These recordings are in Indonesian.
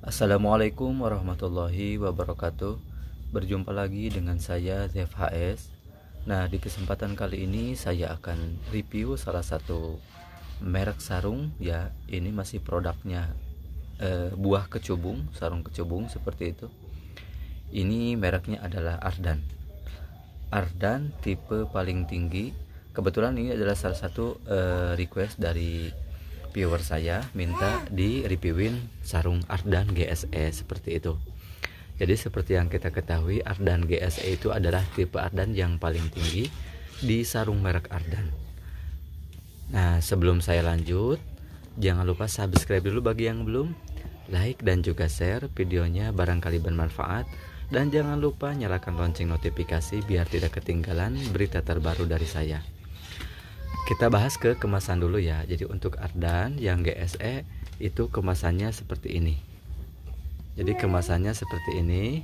Assalamualaikum warahmatullahi wabarakatuh Berjumpa lagi dengan saya ZFHS Nah di kesempatan kali ini saya akan review salah satu merek sarung ya ini masih produknya eh, buah kecubung sarung kecubung seperti itu ini mereknya adalah Ardan Ardan tipe paling tinggi kebetulan ini adalah salah satu eh, request dari viewer saya minta di reviewin sarung Ardan GSE seperti itu jadi seperti yang kita ketahui Ardan GSE itu adalah tipe Ardan yang paling tinggi di sarung merek Ardan nah sebelum saya lanjut jangan lupa subscribe dulu bagi yang belum like dan juga share videonya barangkali bermanfaat dan jangan lupa nyalakan lonceng notifikasi biar tidak ketinggalan berita terbaru dari saya kita bahas ke kemasan dulu ya. Jadi untuk Ardan yang GSE itu kemasannya seperti ini. Jadi kemasannya seperti ini.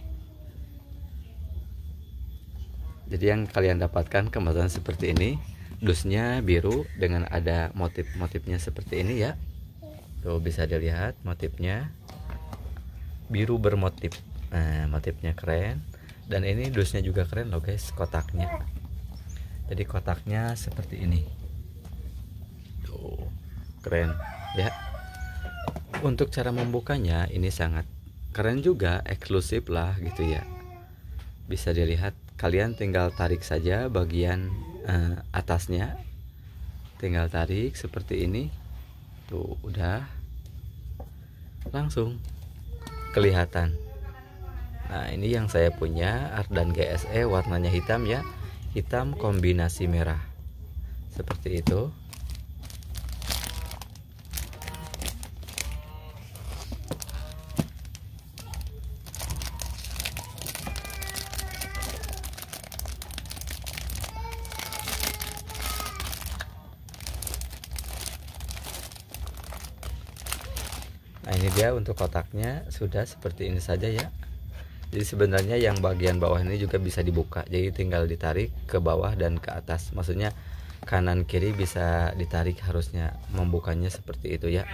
Jadi yang kalian dapatkan kemasan seperti ini, dusnya biru dengan ada motif-motifnya seperti ini ya. Tuh bisa dilihat motifnya biru bermotif. Nah, motifnya keren dan ini dusnya juga keren loh guys, kotaknya. Jadi kotaknya seperti ini keren ya untuk cara membukanya ini sangat keren juga eksklusif lah gitu ya bisa dilihat kalian tinggal tarik saja bagian eh, atasnya tinggal tarik seperti ini tuh udah langsung kelihatan nah ini yang saya punya Ardan GSE warnanya hitam ya hitam kombinasi merah seperti itu nah ini dia untuk kotaknya sudah seperti ini saja ya jadi sebenarnya yang bagian bawah ini juga bisa dibuka jadi tinggal ditarik ke bawah dan ke atas maksudnya kanan kiri bisa ditarik harusnya membukanya seperti itu ya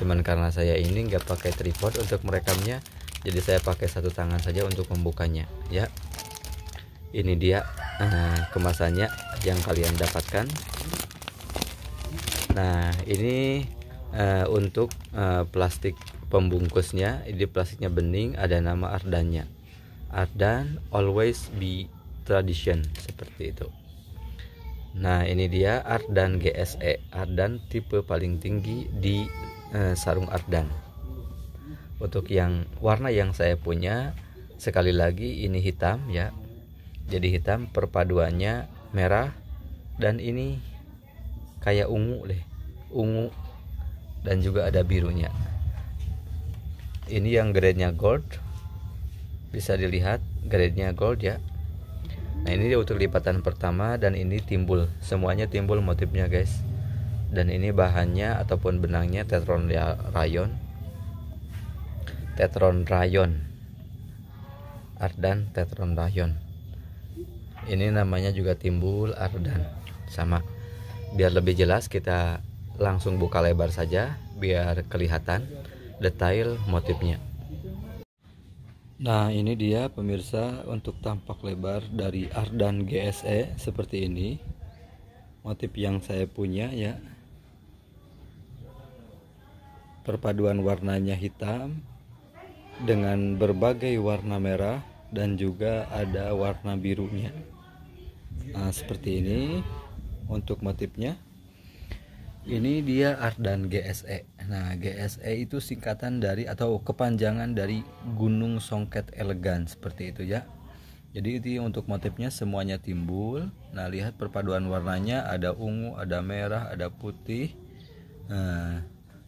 cuman karena saya ini nggak pakai tripod untuk merekamnya jadi saya pakai satu tangan saja untuk membukanya ya ini dia eh, kemasannya yang kalian dapatkan nah ini uh, untuk uh, plastik pembungkusnya ini plastiknya bening ada nama ardannya ardan always be tradition seperti itu nah ini dia ardan GSE ardan tipe paling tinggi di uh, sarung ardan untuk yang warna yang saya punya sekali lagi ini hitam ya jadi hitam perpaduannya merah dan ini kayak ungu deh ungu dan juga ada birunya ini yang grade-nya gold bisa dilihat grade-nya gold ya nah ini dia untuk lipatan pertama dan ini timbul semuanya timbul motifnya guys dan ini bahannya ataupun benangnya tetron ya, rayon tetron rayon ardan tetron rayon ini namanya juga timbul ardan sama biar lebih jelas kita langsung buka lebar saja biar kelihatan detail motifnya Nah ini dia pemirsa untuk tampak lebar dari Ardan GSE seperti ini motif yang saya punya ya perpaduan warnanya hitam dengan berbagai warna merah dan juga ada warna birunya nah seperti ini untuk motifnya ini dia Ardan GSE. Nah, GSE itu singkatan dari atau kepanjangan dari Gunung Songket Elegan seperti itu ya. Jadi itu untuk motifnya semuanya timbul. Nah, lihat perpaduan warnanya ada ungu, ada merah, ada putih. Nah,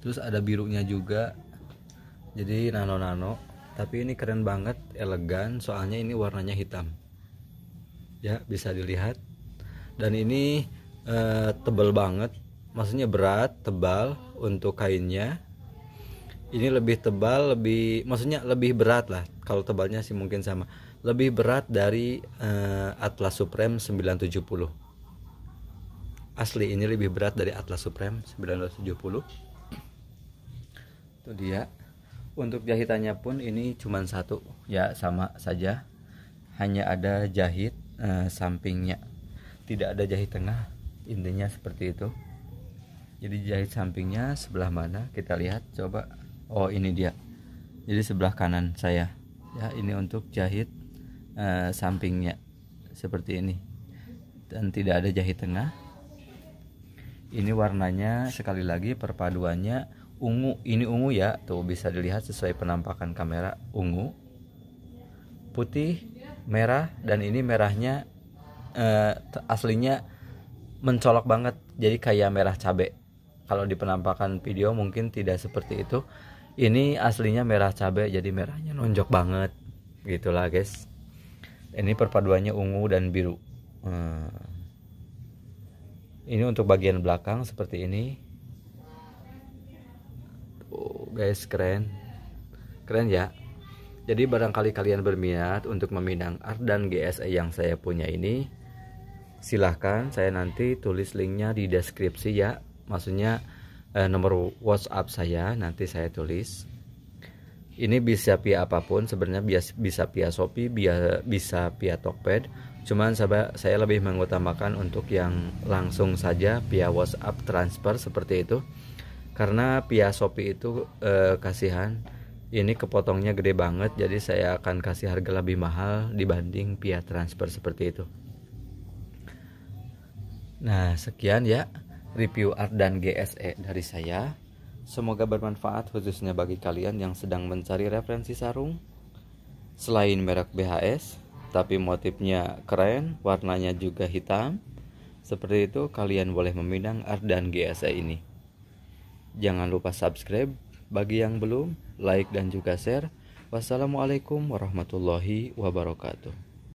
terus ada birunya juga. Jadi nano-nano, tapi ini keren banget, elegan soalnya ini warnanya hitam. Ya, bisa dilihat. Dan ini eh, tebel banget maksudnya berat tebal untuk kainnya ini lebih tebal lebih maksudnya lebih berat lah kalau tebalnya sih mungkin sama lebih berat dari uh, Atlas Supreme 970 asli ini lebih berat dari Atlas Supreme 970 itu dia untuk jahitannya pun ini cuma satu ya sama saja hanya ada jahit uh, sampingnya tidak ada jahit tengah intinya seperti itu jadi jahit sampingnya sebelah mana kita lihat coba oh ini dia jadi sebelah kanan saya ya ini untuk jahit uh, sampingnya seperti ini dan tidak ada jahit tengah ini warnanya sekali lagi perpaduannya ungu ini ungu ya tuh bisa dilihat sesuai penampakan kamera ungu putih merah dan ini merahnya uh, aslinya mencolok banget jadi kayak merah cabai kalau di penampakan video mungkin tidak seperti itu ini aslinya merah cabai jadi merahnya nonjok banget gitulah guys ini perpaduannya ungu dan biru hmm. ini untuk bagian belakang seperti ini Oh guys keren keren ya jadi barangkali kalian berminat untuk meminang art dan GSE yang saya punya ini silahkan saya nanti tulis linknya di deskripsi ya maksudnya eh, nomor WhatsApp saya nanti saya tulis ini bisa via apapun sebenarnya bias, bisa via Shopee bisa, bisa via Tokped cuman saya, saya lebih mengutamakan untuk yang langsung saja via WhatsApp transfer seperti itu karena via Shopee itu eh, kasihan ini kepotongnya gede banget jadi saya akan kasih harga lebih mahal dibanding via transfer seperti itu nah sekian ya review dan GSE dari saya. Semoga bermanfaat khususnya bagi kalian yang sedang mencari referensi sarung. Selain merek BHS, tapi motifnya keren, warnanya juga hitam. Seperti itu kalian boleh meminang dan GSE ini. Jangan lupa subscribe bagi yang belum, like dan juga share. Wassalamualaikum warahmatullahi wabarakatuh.